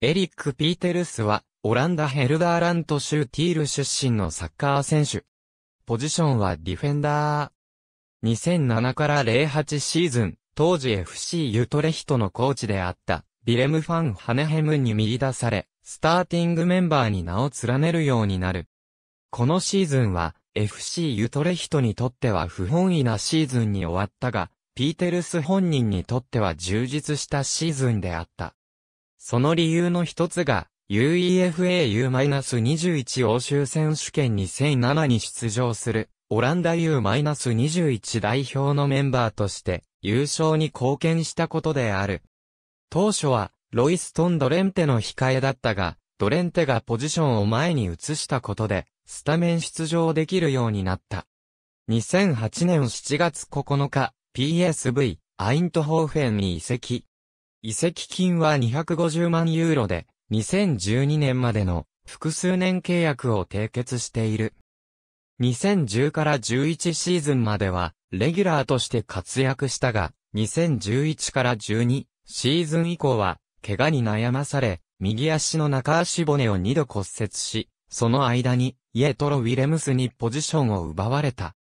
エリック・ピーテルスは、オランダ・ヘルダーラント州ティール出身のサッカー選手。ポジションはディフェンダー。2007から08シーズン、当時 FC ユトレヒトのコーチであった、ビレム・ファン・ハネヘムに見出され、スターティングメンバーに名を連ねるようになる。このシーズンは、FC ユトレヒトにとっては不本意なシーズンに終わったが、ピーテルス本人にとっては充実したシーズンであった。その理由の一つが、UEFAU-21 欧州選手権2007に出場する、オランダ U-21 代表のメンバーとして、優勝に貢献したことである。当初は、ロイストン・ドレンテの控えだったが、ドレンテがポジションを前に移したことで、スタメン出場できるようになった。2008年7月9日、PSV、アイントホーフェンに移籍。遺跡金は250万ユーロで、2012年までの複数年契約を締結している。2010から11シーズンまでは、レギュラーとして活躍したが、2011から12シーズン以降は、怪我に悩まされ、右足の中足骨を2度骨折し、その間に、イエトロ・ウィレムスにポジションを奪われた。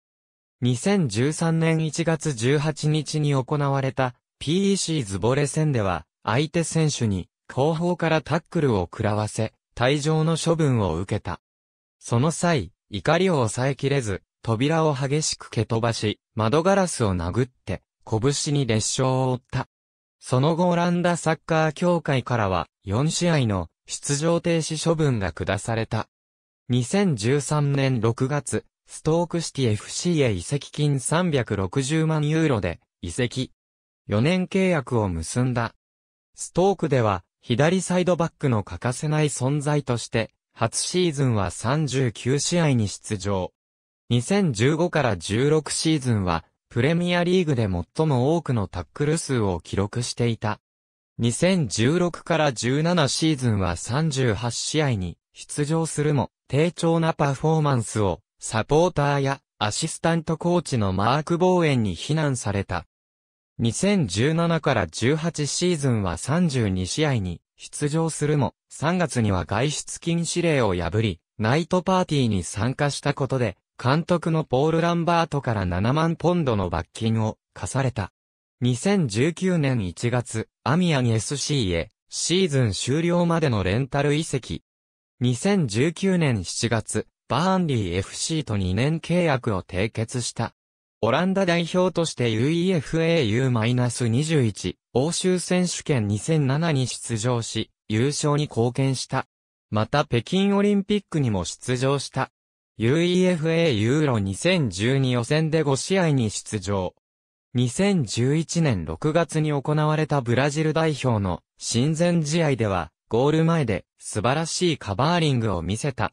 2013年1月18日に行われた PEC ズボレ戦では、相手選手に、後方からタックルを食らわせ、退場の処分を受けた。その際、怒りを抑えきれず、扉を激しく蹴飛ばし、窓ガラスを殴って、拳に列傷を負った。その後オランダサッカー協会からは、4試合の出場停止処分が下された。2013年6月、ストークシティ FC へ移籍金360万ユーロで移籍。4年契約を結んだ。ストークでは、左サイドバックの欠かせない存在として、初シーズンは39試合に出場。2015から16シーズンは、プレミアリーグで最も多くのタックル数を記録していた。2016から17シーズンは38試合に出場するも、低調なパフォーマンスを、サポーターやアシスタントコーチのマーク・ボーエンに非難された。2017から18シーズンは32試合に出場するも、3月には外出禁止令を破り、ナイトパーティーに参加したことで、監督のポール・ランバートから7万ポンドの罰金を課された。2019年1月、アミアン SC へ、シーズン終了までのレンタル移籍。2019年7月、バーンリー FC と2年契約を締結した。オランダ代表として UEFAU-21 欧州選手権2007に出場し、優勝に貢献した。また北京オリンピックにも出場した。UEFA ユーロ2012予選で5試合に出場。2011年6月に行われたブラジル代表の親善試合では、ゴール前で素晴らしいカバーリングを見せた。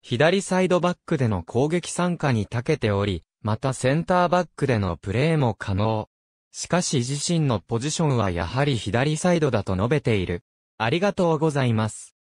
左サイドバックでの攻撃参加に長けており、またセンターバックでのプレーも可能。しかし自身のポジションはやはり左サイドだと述べている。ありがとうございます。